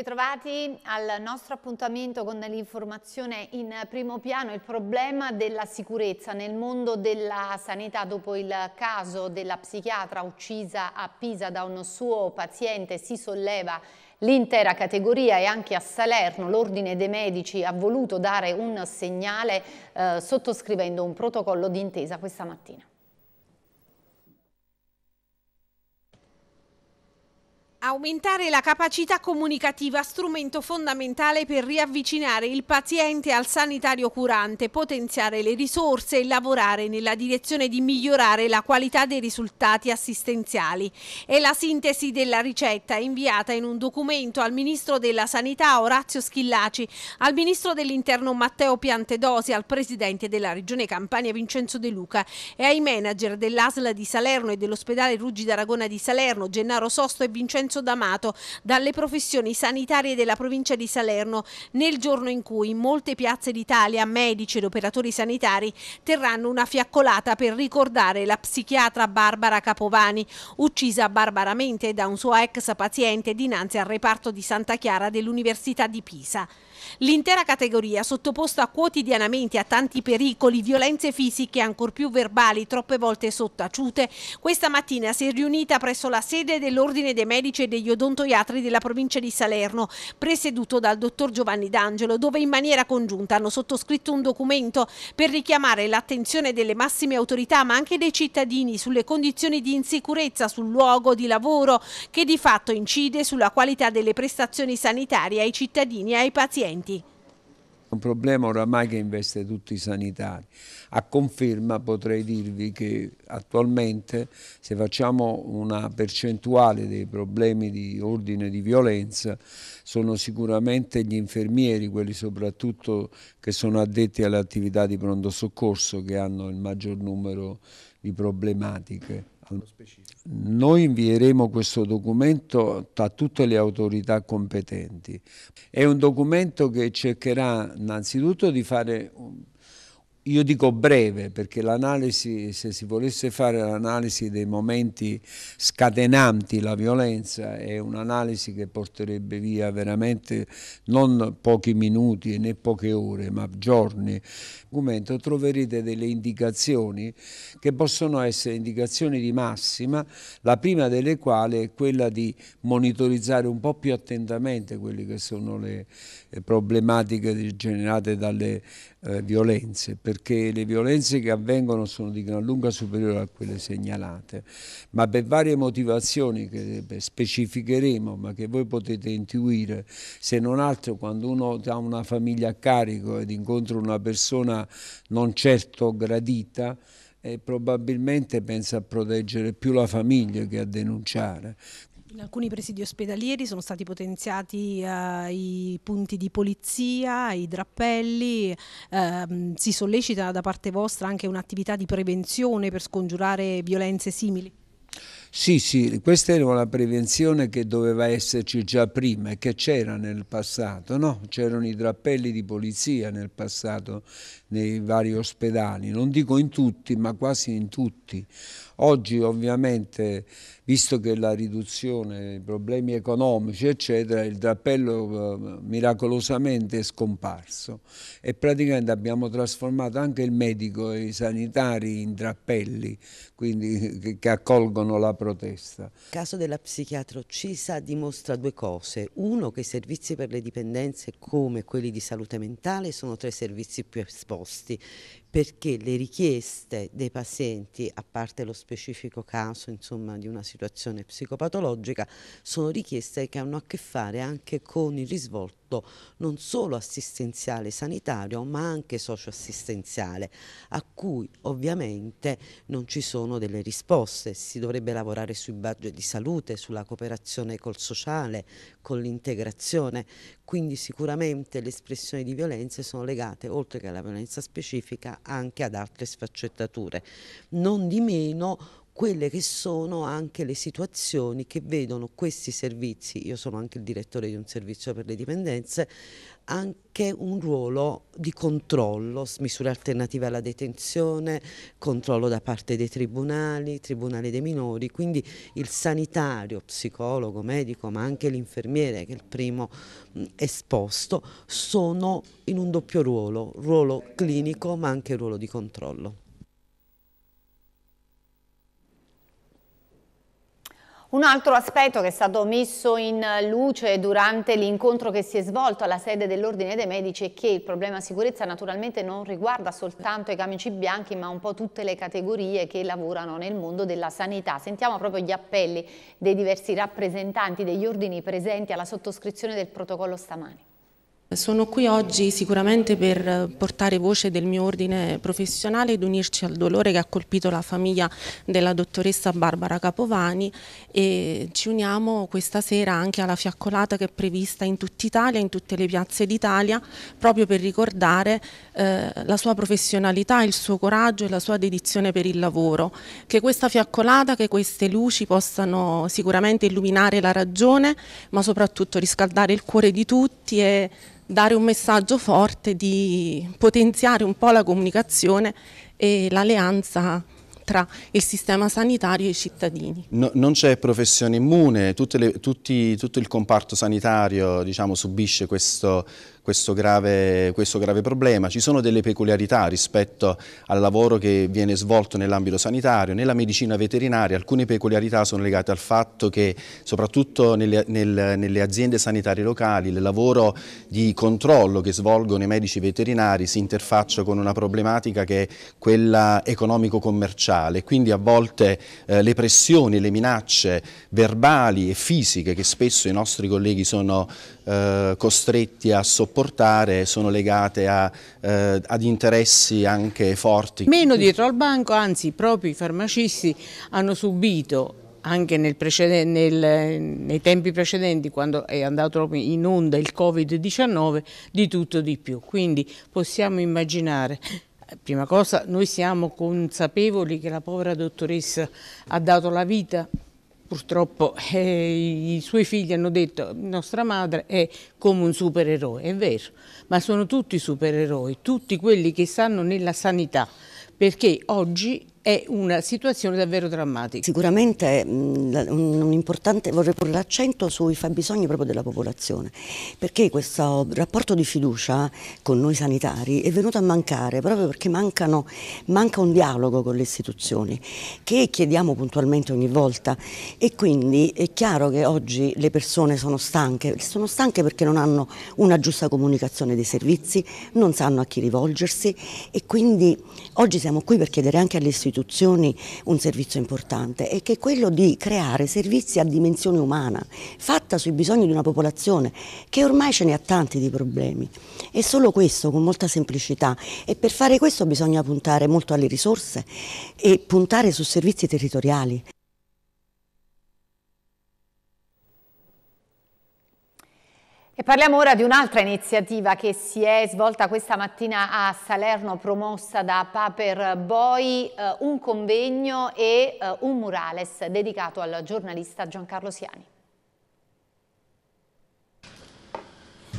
ritrovati al nostro appuntamento con l'informazione in primo piano, il problema della sicurezza nel mondo della sanità dopo il caso della psichiatra uccisa a Pisa da un suo paziente si solleva L'intera categoria e anche a Salerno l'Ordine dei Medici ha voluto dare un segnale eh, sottoscrivendo un protocollo d'intesa questa mattina. Aumentare la capacità comunicativa, strumento fondamentale per riavvicinare il paziente al sanitario curante, potenziare le risorse e lavorare nella direzione di migliorare la qualità dei risultati assistenziali. È la sintesi della ricetta inviata in un documento al Ministro della Sanità Orazio Schillaci, al Ministro dell'Interno Matteo Piantedosi, al Presidente della Regione Campania Vincenzo De Luca e ai manager dell'ASL di Salerno e dell'ospedale Ruggi d'Aragona di Salerno, Gennaro Sosto e Vincenzo Vincenzo D'Amato dalle professioni sanitarie della provincia di Salerno nel giorno in cui in molte piazze d'Italia medici ed operatori sanitari terranno una fiaccolata per ricordare la psichiatra Barbara Capovani, uccisa barbaramente da un suo ex paziente dinanzi al reparto di Santa Chiara dell'Università di Pisa. L'intera categoria, sottoposta quotidianamente a tanti pericoli, violenze fisiche ancor più verbali, troppe volte sottaciute, questa mattina si è riunita presso la sede dell'Ordine dei Medici e degli Odontoiatri della provincia di Salerno, presieduto dal dottor Giovanni D'Angelo, dove in maniera congiunta hanno sottoscritto un documento per richiamare l'attenzione delle massime autorità ma anche dei cittadini sulle condizioni di insicurezza sul luogo di lavoro che di fatto incide sulla qualità delle prestazioni sanitarie ai cittadini e ai pazienti studenti. Un problema oramai che investe tutti i sanitari. A conferma potrei dirvi che attualmente se facciamo una percentuale dei problemi di ordine di violenza sono sicuramente gli infermieri, quelli soprattutto che sono addetti alle attività di pronto soccorso che hanno il maggior numero di problematiche. Noi invieremo questo documento a tutte le autorità competenti. È un documento che cercherà innanzitutto di fare io dico breve perché l'analisi, se si volesse fare l'analisi dei momenti scatenanti la violenza, è un'analisi che porterebbe via veramente non pochi minuti né poche ore, ma giorni. Documento troverete delle indicazioni che possono essere indicazioni di massima, la prima delle quali è quella di monitorizzare un po' più attentamente quelle che sono le eh, problematiche generate dalle eh, violenze, perché le violenze che avvengono sono di gran lunga superiori a quelle segnalate, ma per varie motivazioni che eh, specificheremo, ma che voi potete intuire, se non altro quando uno ha una famiglia a carico ed incontra una persona non certo gradita, eh, probabilmente pensa a proteggere più la famiglia che a denunciare in alcuni presidi ospedalieri sono stati potenziati eh, i punti di polizia, i drappelli, eh, si sollecita da parte vostra anche un'attività di prevenzione per scongiurare violenze simili? Sì, sì, questa era una prevenzione che doveva esserci già prima e che c'era nel passato, no? c'erano i drappelli di polizia nel passato nei vari ospedali, non dico in tutti ma quasi in tutti. Oggi ovviamente, visto che la riduzione, i problemi economici eccetera, il drappello eh, miracolosamente è scomparso e praticamente abbiamo trasformato anche il medico e i sanitari in drappelli quindi, che accolgono la protesta. Il caso della psichiatra uccisa dimostra due cose. Uno, che i servizi per le dipendenze come quelli di salute mentale sono tra i servizi più esposti perché le richieste dei pazienti, a parte l'ospedale, specifico caso insomma, di una situazione psicopatologica, sono richieste che hanno a che fare anche con il risvolto non solo assistenziale sanitario ma anche socioassistenziale a cui ovviamente non ci sono delle risposte, si dovrebbe lavorare sui budget di salute, sulla cooperazione col sociale, con l'integrazione, quindi sicuramente le espressioni di violenze sono legate oltre che alla violenza specifica anche ad altre sfaccettature. Non di meno quelle che sono anche le situazioni che vedono questi servizi, io sono anche il direttore di un servizio per le dipendenze, anche un ruolo di controllo, misure alternative alla detenzione, controllo da parte dei tribunali, tribunale dei minori, quindi il sanitario, psicologo, medico, ma anche l'infermiere che è il primo esposto, sono in un doppio ruolo, ruolo clinico ma anche ruolo di controllo. Un altro aspetto che è stato messo in luce durante l'incontro che si è svolto alla sede dell'Ordine dei Medici è che il problema sicurezza naturalmente non riguarda soltanto i camici bianchi ma un po' tutte le categorie che lavorano nel mondo della sanità. Sentiamo proprio gli appelli dei diversi rappresentanti degli ordini presenti alla sottoscrizione del protocollo stamani. Sono qui oggi sicuramente per portare voce del mio ordine professionale ed unirci al dolore che ha colpito la famiglia della dottoressa Barbara Capovani e ci uniamo questa sera anche alla fiaccolata che è prevista in tutta Italia, in tutte le piazze d'Italia, proprio per ricordare eh, la sua professionalità, il suo coraggio e la sua dedizione per il lavoro. Che questa fiaccolata, che queste luci possano sicuramente illuminare la ragione, ma soprattutto riscaldare il cuore di tutti e dare un messaggio forte di potenziare un po' la comunicazione e l'alleanza tra il sistema sanitario e i cittadini. No, non c'è professione immune, le, tutti, tutto il comparto sanitario diciamo, subisce questo, questo grave, questo grave problema. Ci sono delle peculiarità rispetto al lavoro che viene svolto nell'ambito sanitario, nella medicina veterinaria, alcune peculiarità sono legate al fatto che soprattutto nelle, nel, nelle aziende sanitarie locali il lavoro di controllo che svolgono i medici veterinari si interfaccia con una problematica che è quella economico-commerciale, quindi a volte eh, le pressioni, le minacce verbali e fisiche che spesso i nostri colleghi sono eh, costretti a sopportare sono legate a, eh, ad interessi anche forti. Meno dietro al banco, anzi proprio i farmacisti hanno subito anche nel nel, nei tempi precedenti quando è andato in onda il Covid-19 di tutto di più. Quindi possiamo immaginare prima cosa, noi siamo consapevoli che la povera dottoressa ha dato la vita Purtroppo eh, i suoi figli hanno detto nostra madre è come un supereroe, è vero, ma sono tutti supereroi, tutti quelli che stanno nella sanità, perché oggi è una situazione davvero drammatica. Sicuramente mm, un, un importante, vorrei porre l'accento sui fabbisogni proprio della popolazione, perché questo rapporto di fiducia con noi sanitari è venuto a mancare proprio perché mancano, manca un dialogo con le istituzioni che chiediamo puntualmente ogni volta e quindi è chiaro che oggi le persone sono stanche, sono stanche perché non hanno una giusta comunicazione dei servizi, non sanno a chi rivolgersi e quindi oggi siamo qui per chiedere anche alle istituzioni istituzioni un servizio importante e che è quello di creare servizi a dimensione umana, fatta sui bisogni di una popolazione che ormai ce ne ha tanti di problemi. E solo questo con molta semplicità e per fare questo bisogna puntare molto alle risorse e puntare su servizi territoriali. E parliamo ora di un'altra iniziativa che si è svolta questa mattina a Salerno, promossa da Paper Boy, eh, un convegno e eh, un murales dedicato al giornalista Giancarlo Siani.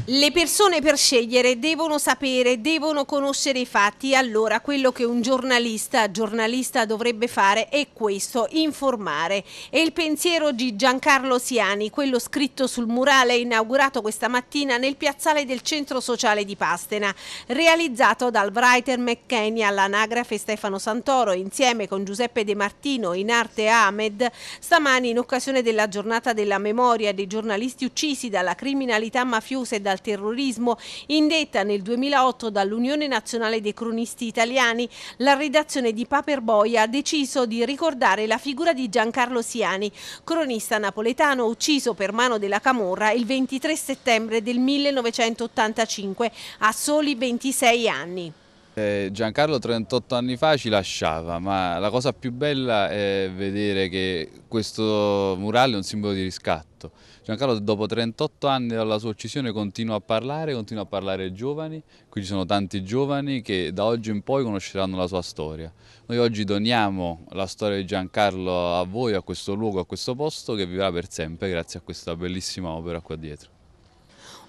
Le persone per scegliere devono sapere, devono conoscere i fatti, allora quello che un giornalista, giornalista dovrebbe fare è questo, informare. E il pensiero di Giancarlo Siani, quello scritto sul murale inaugurato questa mattina nel piazzale del Centro Sociale di Pastena, realizzato dal writer McKenny all'anagrafe Stefano Santoro insieme con Giuseppe De Martino in arte Ahmed, stamani in occasione della giornata della memoria dei giornalisti uccisi dalla criminalità mafiosa e dalla dal terrorismo, indetta nel 2008 dall'Unione Nazionale dei Cronisti Italiani, la redazione di Paperboy ha deciso di ricordare la figura di Giancarlo Siani, cronista napoletano ucciso per mano della Camorra il 23 settembre del 1985 a soli 26 anni. Eh, Giancarlo 38 anni fa ci lasciava, ma la cosa più bella è vedere che questo murale è un simbolo di riscatto. Giancarlo dopo 38 anni dalla sua uccisione continua a parlare, continua a parlare ai giovani, qui ci sono tanti giovani che da oggi in poi conosceranno la sua storia. Noi oggi doniamo la storia di Giancarlo a voi, a questo luogo, a questo posto che vivrà per sempre grazie a questa bellissima opera qua dietro.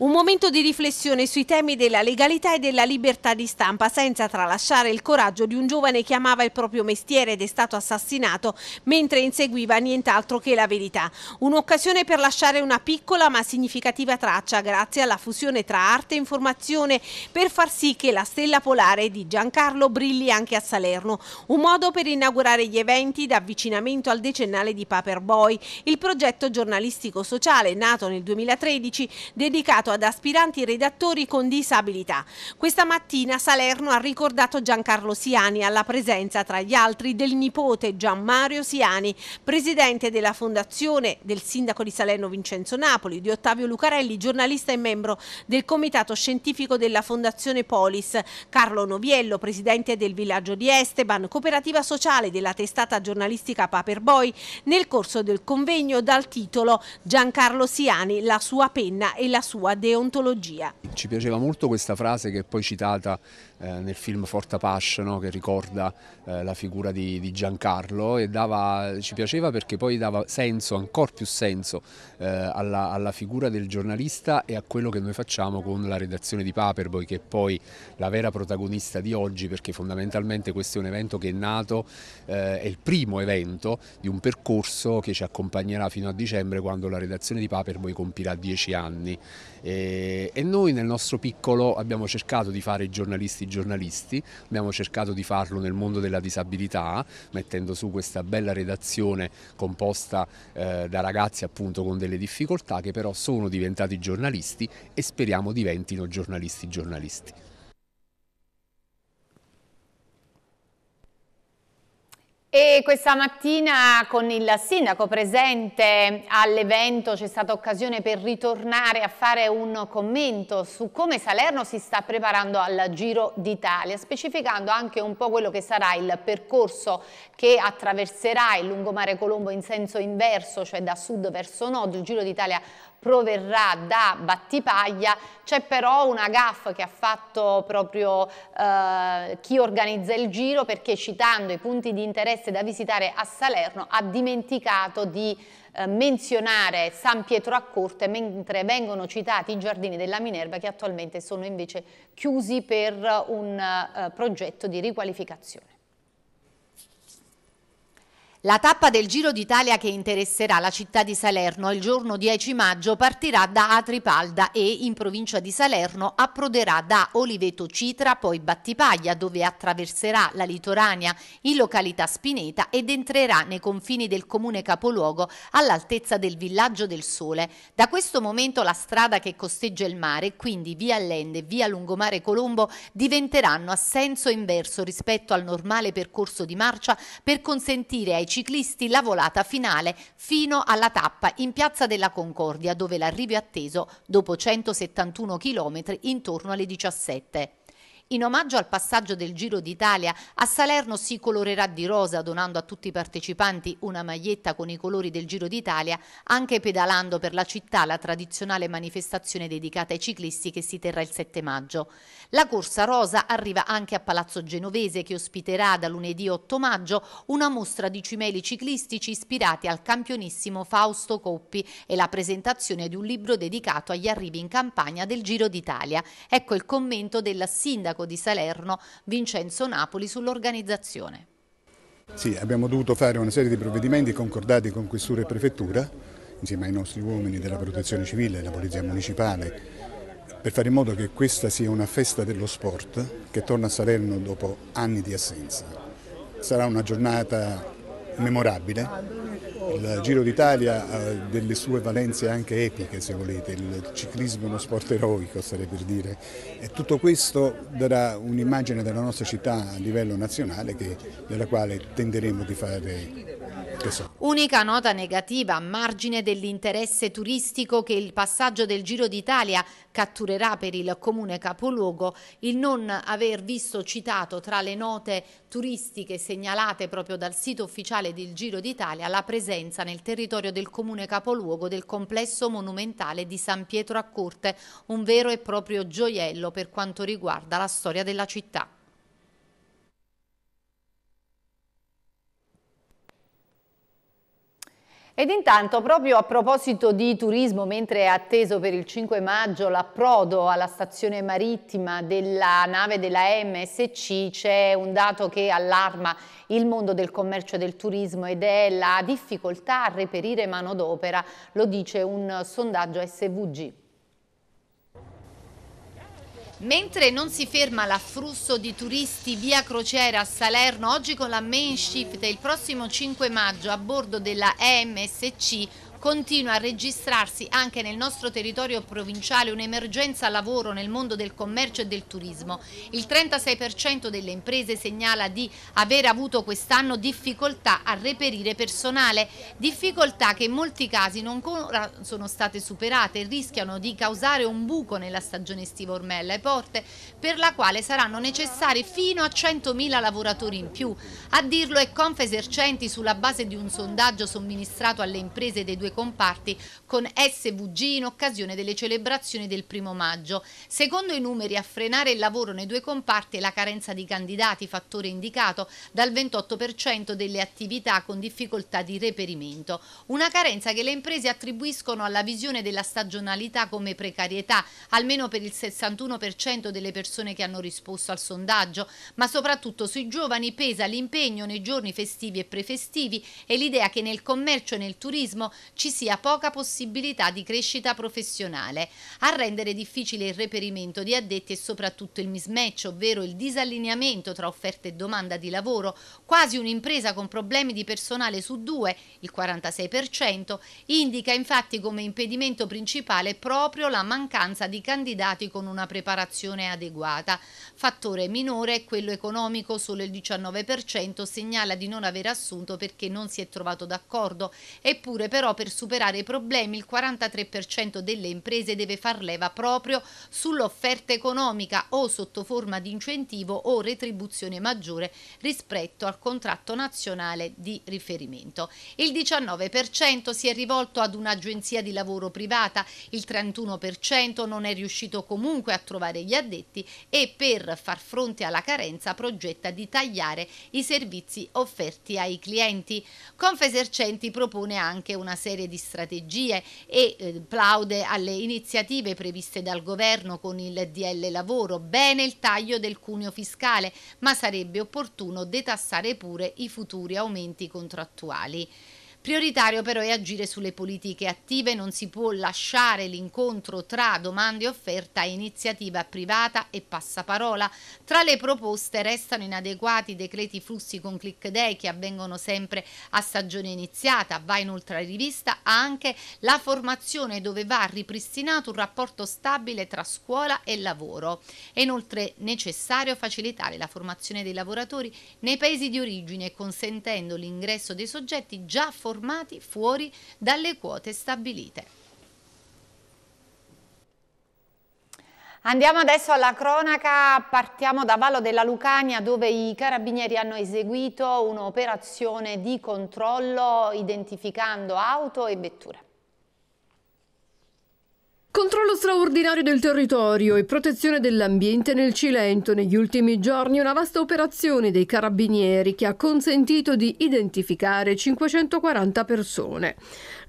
Un momento di riflessione sui temi della legalità e della libertà di stampa, senza tralasciare il coraggio di un giovane che amava il proprio mestiere ed è stato assassinato mentre inseguiva nient'altro che la verità. Un'occasione per lasciare una piccola ma significativa traccia grazie alla fusione tra arte e informazione per far sì che la stella polare di Giancarlo brilli anche a Salerno. Un modo per inaugurare gli eventi d'avvicinamento al decennale di Paperboy, il progetto giornalistico sociale nato nel 2013 dedicato ad aspiranti redattori con disabilità. Questa mattina Salerno ha ricordato Giancarlo Siani alla presenza tra gli altri del nipote Gianmario Siani, presidente della fondazione del sindaco di Salerno Vincenzo Napoli, di Ottavio Lucarelli, giornalista e membro del comitato scientifico della fondazione Polis, Carlo Noviello, presidente del villaggio di Esteban, cooperativa sociale della testata giornalistica Paperboy, nel corso del convegno dal titolo Giancarlo Siani, la sua penna e la sua deontologia. Ci piaceva molto questa frase che è poi citata eh, nel film Forte Apache no? che ricorda eh, la figura di, di Giancarlo e dava, ci piaceva perché poi dava senso, ancora più senso eh, alla, alla figura del giornalista e a quello che noi facciamo con la redazione di Paperboy che è poi la vera protagonista di oggi perché fondamentalmente questo è un evento che è nato, eh, è il primo evento di un percorso che ci accompagnerà fino a dicembre quando la redazione di Paperboy compirà dieci anni e, e noi nel nostro piccolo abbiamo cercato di fare i giornalisti giornalisti, abbiamo cercato di farlo nel mondo della disabilità, mettendo su questa bella redazione composta eh, da ragazzi appunto con delle difficoltà che però sono diventati giornalisti e speriamo diventino giornalisti giornalisti. E questa mattina con il sindaco presente all'evento c'è stata occasione per ritornare a fare un commento su come Salerno si sta preparando al Giro d'Italia, specificando anche un po' quello che sarà il percorso che attraverserà il lungomare Colombo in senso inverso, cioè da sud verso nord. Il Giro d'Italia proverrà da Battipaglia, c'è però una gaffa che ha fatto proprio eh, chi organizza il giro perché citando i punti di interesse da visitare a Salerno ha dimenticato di eh, menzionare San Pietro a Corte mentre vengono citati i giardini della Minerva che attualmente sono invece chiusi per un eh, progetto di riqualificazione. La tappa del Giro d'Italia che interesserà la città di Salerno il giorno 10 maggio partirà da Atripalda e in provincia di Salerno approderà da Oliveto Citra, poi Battipaglia dove attraverserà la Litorania in località Spineta ed entrerà nei confini del comune capoluogo all'altezza del Villaggio del Sole. Da questo momento la strada che costeggia il mare, quindi via Allende e via Lungomare Colombo, diventeranno a senso inverso rispetto al normale percorso di marcia per consentire ai ciclisti la volata finale fino alla tappa in Piazza della Concordia dove l'arrivo è atteso dopo 171 km intorno alle 17. In omaggio al passaggio del Giro d'Italia, a Salerno si colorerà di rosa donando a tutti i partecipanti una maglietta con i colori del Giro d'Italia, anche pedalando per la città la tradizionale manifestazione dedicata ai ciclisti che si terrà il 7 maggio. La corsa rosa arriva anche a Palazzo Genovese che ospiterà da lunedì 8 maggio una mostra di cimeli ciclistici ispirati al campionissimo Fausto Coppi e la presentazione di un libro dedicato agli arrivi in campagna del Giro d'Italia. Ecco il commento della sindaco sindaco di Salerno Vincenzo Napoli sull'organizzazione. Sì, abbiamo dovuto fare una serie di provvedimenti concordati con Questura e Prefettura, insieme ai nostri uomini della Protezione Civile e la Polizia Municipale, per fare in modo che questa sia una festa dello sport che torna a Salerno dopo anni di assenza. Sarà una giornata memorabile il Giro d'Italia ha delle sue valenze anche epiche se volete, il ciclismo è uno sport eroico sarei per dire e tutto questo darà un'immagine della nostra città a livello nazionale che, della quale tenderemo di fare tesoro. Unica nota negativa a margine dell'interesse turistico che il passaggio del Giro d'Italia catturerà per il comune capoluogo, il non aver visto citato tra le note turistiche segnalate proprio dal sito ufficiale del Giro d'Italia la presenza nel territorio del comune capoluogo del complesso monumentale di San Pietro a Corte, un vero e proprio gioiello per quanto riguarda la storia della città. Ed intanto, proprio a proposito di turismo, mentre è atteso per il 5 maggio l'approdo alla stazione marittima della nave della MSC, c'è un dato che allarma il mondo del commercio e del turismo ed è la difficoltà a reperire manodopera, lo dice un sondaggio SVG. Mentre non si ferma l'afflusso di turisti via crociera a Salerno, oggi con la main shift il prossimo 5 maggio a bordo della EMSC Continua a registrarsi anche nel nostro territorio provinciale un'emergenza lavoro nel mondo del commercio e del turismo. Il 36% delle imprese segnala di aver avuto quest'anno difficoltà a reperire personale, difficoltà che in molti casi non sono state superate e rischiano di causare un buco nella stagione estiva ormai alle porte, per la quale saranno necessari fino a 100.000 lavoratori in più. A dirlo è Confesercenti sulla base di un sondaggio somministrato alle imprese dei due comparti con SVG in occasione delle celebrazioni del primo maggio. Secondo i numeri a frenare il lavoro nei due comparti è la carenza di candidati, fattore indicato dal 28% delle attività con difficoltà di reperimento. Una carenza che le imprese attribuiscono alla visione della stagionalità come precarietà, almeno per il 61% delle persone che hanno risposto al sondaggio, ma soprattutto sui giovani pesa l'impegno nei giorni festivi e prefestivi e l'idea che nel commercio e nel turismo ci ci sia poca possibilità di crescita professionale, a rendere difficile il reperimento di addetti e soprattutto il mismatch, ovvero il disallineamento tra offerta e domanda di lavoro, quasi un'impresa con problemi di personale su due, il 46%, indica infatti come impedimento principale proprio la mancanza di candidati con una preparazione adeguata. Fattore minore è quello economico, solo il 19% segnala di non aver assunto perché non si è trovato d'accordo, eppure però per superare i problemi il 43% delle imprese deve far leva proprio sull'offerta economica o sotto forma di incentivo o retribuzione maggiore rispetto al contratto nazionale di riferimento. Il 19% si è rivolto ad un'agenzia di lavoro privata, il 31% non è riuscito comunque a trovare gli addetti e per far fronte alla carenza progetta di tagliare i servizi offerti ai clienti. Confesercenti propone anche una serie serie di strategie e eh, plaude alle iniziative previste dal governo con il DL lavoro, bene il taglio del cuneo fiscale, ma sarebbe opportuno detassare pure i futuri aumenti contrattuali. Prioritario però è agire sulle politiche attive, non si può lasciare l'incontro tra domande e offerta a iniziativa privata e passaparola. Tra le proposte restano inadeguati i decreti flussi con click day che avvengono sempre a stagione iniziata, va inoltre rivista anche la formazione dove va ripristinato un rapporto stabile tra scuola e lavoro. È inoltre necessario facilitare la formazione dei lavoratori nei paesi di origine consentendo l'ingresso dei soggetti già formati formati fuori dalle quote stabilite. Andiamo adesso alla cronaca, partiamo da Vallo della Lucania dove i carabinieri hanno eseguito un'operazione di controllo identificando auto e vetture. Controllo straordinario del territorio e protezione dell'ambiente nel Cilento. Negli ultimi giorni una vasta operazione dei carabinieri che ha consentito di identificare 540 persone.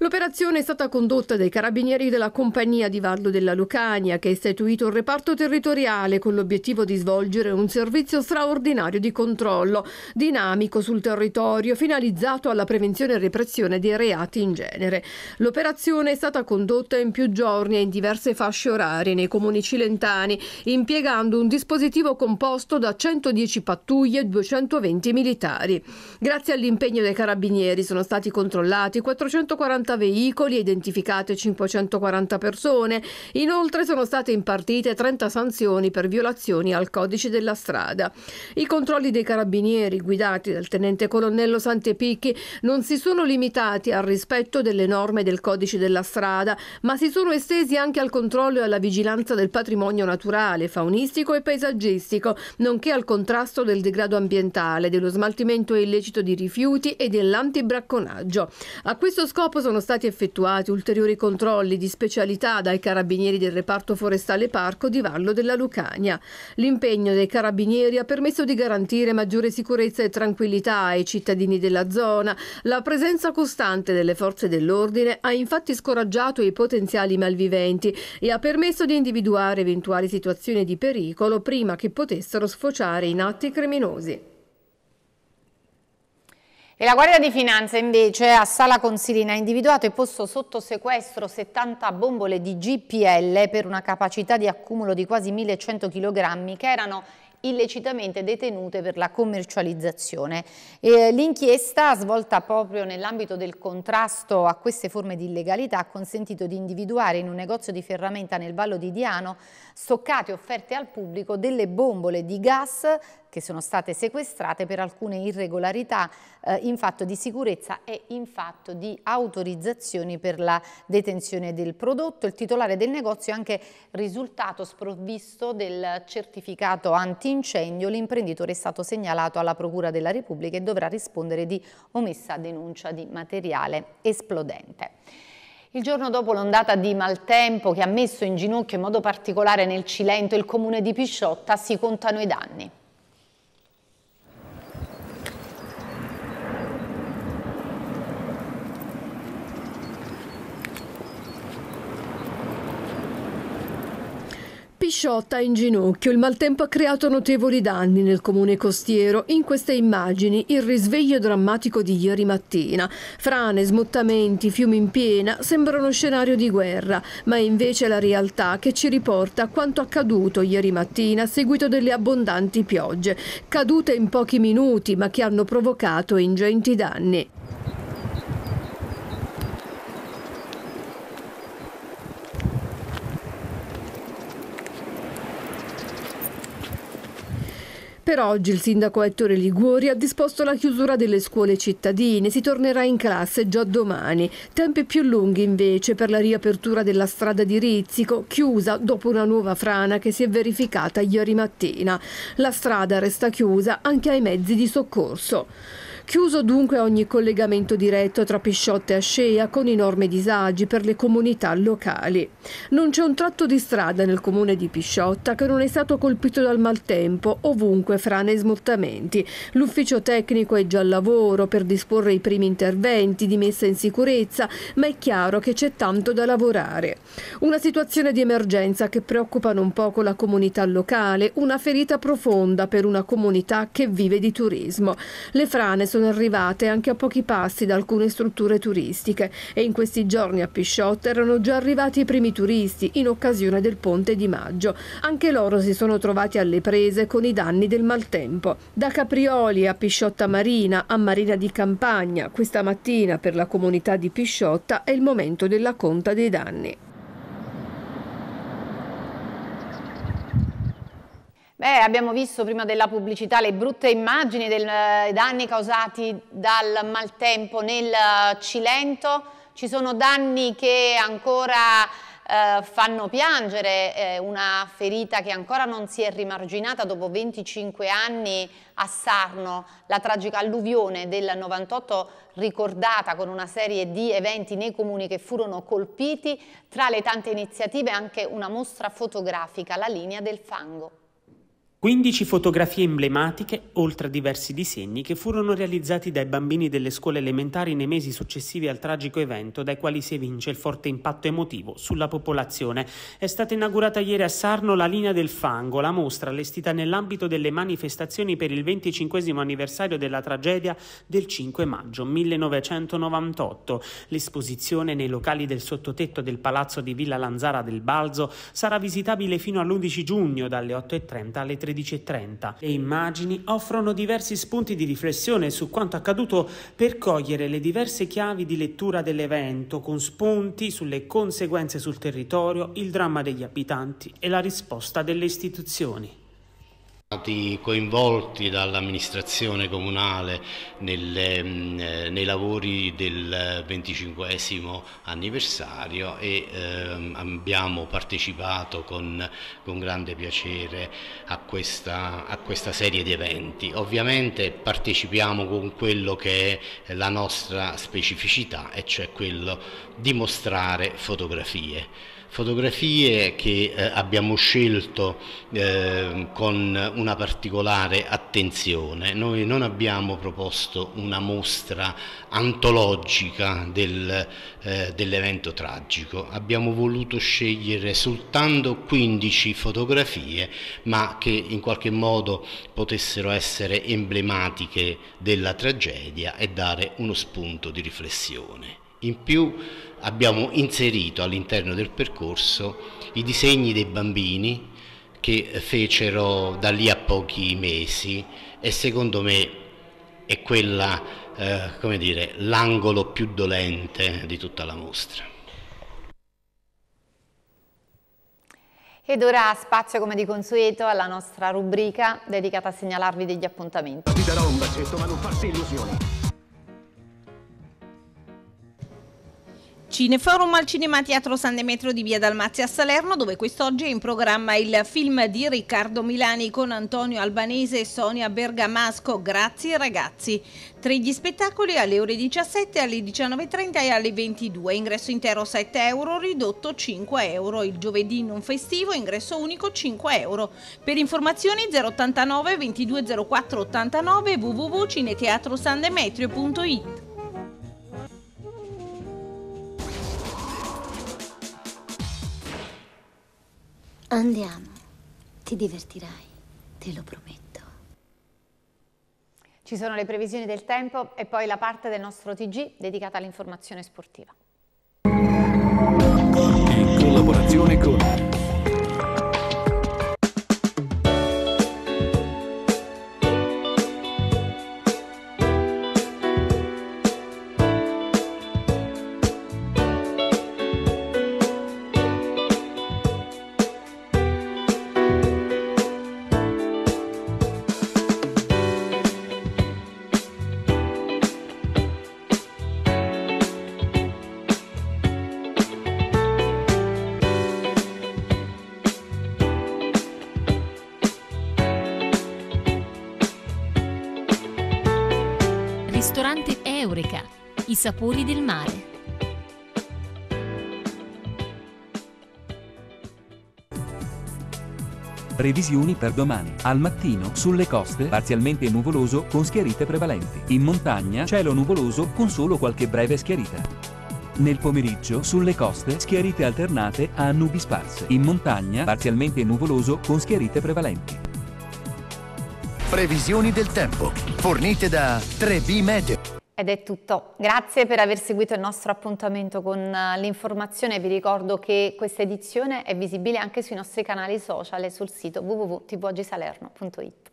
L'operazione è stata condotta dai carabinieri della compagnia di Vallo della Lucania che ha istituito un reparto territoriale con l'obiettivo di svolgere un servizio straordinario di controllo dinamico sul territorio finalizzato alla prevenzione e repressione dei reati in genere. L'operazione è stata condotta in più giorni e in diverse fasce orarie nei comuni cilentani, impiegando un dispositivo composto da 110 pattuglie e 220 militari. Grazie all'impegno dei carabinieri sono stati controllati 440 veicoli e identificate 540 persone. Inoltre sono state impartite 30 sanzioni per violazioni al codice della strada. I controlli dei carabinieri, guidati dal tenente colonnello Santepicchi, non si sono limitati al rispetto delle norme del codice della strada, ma si sono estesi anche anche al controllo e alla vigilanza del patrimonio naturale, faunistico e paesaggistico, nonché al contrasto del degrado ambientale, dello smaltimento illecito di rifiuti e dell'antibracconaggio. A questo scopo sono stati effettuati ulteriori controlli di specialità dai carabinieri del reparto forestale parco di Vallo della Lucania. L'impegno dei carabinieri ha permesso di garantire maggiore sicurezza e tranquillità ai cittadini della zona. La presenza costante delle forze dell'ordine ha infatti scoraggiato i potenziali malviventi interventi e ha permesso di individuare eventuali situazioni di pericolo prima che potessero sfociare in atti criminosi. E la Guardia di Finanza invece a Sala Consilina ha individuato e posto sotto sequestro 70 bombole di GPL per una capacità di accumulo di quasi 1100 kg che erano illecitamente detenute per la commercializzazione. Eh, L'inchiesta, svolta proprio nell'ambito del contrasto a queste forme di illegalità, ha consentito di individuare in un negozio di ferramenta nel Vallo di Diano, stoccate e offerte al pubblico delle bombole di gas che sono state sequestrate per alcune irregolarità eh, in fatto di sicurezza e in fatto di autorizzazioni per la detenzione del prodotto. Il titolare del negozio è anche risultato sprovvisto del certificato antincendio. L'imprenditore è stato segnalato alla Procura della Repubblica e dovrà rispondere di omessa denuncia di materiale esplodente. Il giorno dopo l'ondata di maltempo che ha messo in ginocchio in modo particolare nel Cilento il comune di Pisciotta si contano i danni. Pisciotta in ginocchio, il maltempo ha creato notevoli danni nel comune costiero. In queste immagini il risveglio drammatico di ieri mattina. Frane, smottamenti, fiumi in piena sembra uno scenario di guerra, ma è invece la realtà che ci riporta a quanto accaduto ieri mattina a seguito delle abbondanti piogge, cadute in pochi minuti ma che hanno provocato ingenti danni. Per oggi il sindaco Ettore Liguori ha disposto la chiusura delle scuole cittadine, si tornerà in classe già domani. Tempi più lunghi invece per la riapertura della strada di Rizzico, chiusa dopo una nuova frana che si è verificata ieri mattina. La strada resta chiusa anche ai mezzi di soccorso. Chiuso dunque ogni collegamento diretto tra Pisciotte e Ascea con enormi disagi per le comunità locali. Non c'è un tratto di strada nel comune di Pisciotta che non è stato colpito dal maltempo, ovunque frane e smottamenti. L'ufficio tecnico è già al lavoro per disporre i primi interventi di messa in sicurezza, ma è chiaro che c'è tanto da lavorare. Una situazione di emergenza che preoccupa non poco la comunità locale, una ferita profonda per una comunità che vive di turismo. Le frane sono sono arrivate anche a pochi passi da alcune strutture turistiche e in questi giorni a Pisciotta erano già arrivati i primi turisti in occasione del ponte di maggio. Anche loro si sono trovati alle prese con i danni del maltempo. Da Caprioli a Pisciotta Marina a Marina di Campagna, questa mattina per la comunità di Pisciotta è il momento della conta dei danni. Beh, abbiamo visto prima della pubblicità le brutte immagini dei eh, danni causati dal maltempo nel eh, Cilento. Ci sono danni che ancora eh, fanno piangere, eh, una ferita che ancora non si è rimarginata dopo 25 anni a Sarno, la tragica alluvione del 98 ricordata con una serie di eventi nei comuni che furono colpiti, tra le tante iniziative anche una mostra fotografica, la linea del fango. 15 fotografie emblematiche, oltre a diversi disegni che furono realizzati dai bambini delle scuole elementari nei mesi successivi al tragico evento, dai quali si evince il forte impatto emotivo sulla popolazione. È stata inaugurata ieri a Sarno la linea del fango, la mostra allestita nell'ambito delle manifestazioni per il 25 anniversario della tragedia del 5 maggio 1998. L'esposizione nei locali del sottotetto del palazzo di Villa Lanzara del Balzo sarà visitabile fino all'11 giugno dalle 8.30 alle 13.00. 13.30. Le immagini offrono diversi spunti di riflessione su quanto accaduto per cogliere le diverse chiavi di lettura dell'evento, con spunti sulle conseguenze sul territorio, il dramma degli abitanti e la risposta delle istituzioni stati coinvolti dall'amministrazione comunale nelle, mm, eh, nei lavori del 25 anniversario e ehm, abbiamo partecipato con, con grande piacere a questa, a questa, serie di eventi. Ovviamente partecipiamo con quello che è la nostra specificità e cioè quello di mostrare fotografie. Fotografie che eh, abbiamo scelto eh, con una particolare attenzione. Noi non abbiamo proposto una mostra antologica del, eh, dell'evento tragico, abbiamo voluto scegliere soltanto 15 fotografie ma che in qualche modo potessero essere emblematiche della tragedia e dare uno spunto di riflessione. In più abbiamo inserito all'interno del percorso i disegni dei bambini che fecero da lì a pochi mesi e secondo me è quella, eh, come dire, l'angolo più dolente di tutta la mostra. Ed ora spazio come di consueto alla nostra rubrica dedicata a segnalarvi degli appuntamenti. Ti darò un bacetto ma non farsi illusioni. Cineforum al Cinema Teatro San Demetrio di Via Dalmazia a Salerno, dove quest'oggi è in programma il film di Riccardo Milani con Antonio Albanese e Sonia Bergamasco, Grazie ragazzi. Tra gli spettacoli alle ore 17, alle 19.30 e alle 22. Ingresso intero 7 euro, ridotto 5 euro. Il giovedì non festivo, ingresso unico 5 euro. Per informazioni 089 2204 89 www.cineteatrosandemetrio.it. Andiamo, ti divertirai, te lo prometto. Ci sono le previsioni del tempo e poi la parte del nostro TG dedicata all'informazione sportiva. In collaborazione con sapori del mare. Previsioni per domani. Al mattino, sulle coste, parzialmente nuvoloso, con schiarite prevalenti. In montagna, cielo nuvoloso, con solo qualche breve schiarita. Nel pomeriggio, sulle coste, schiarite alternate a nubi sparse. In montagna, parzialmente nuvoloso, con schiarite prevalenti. Previsioni del tempo, fornite da 3B Meteo. Ed è tutto. Grazie per aver seguito il nostro appuntamento con eh, l'informazione. Vi ricordo che questa edizione è visibile anche sui nostri canali social e sul sito www.tvogisalerno.it.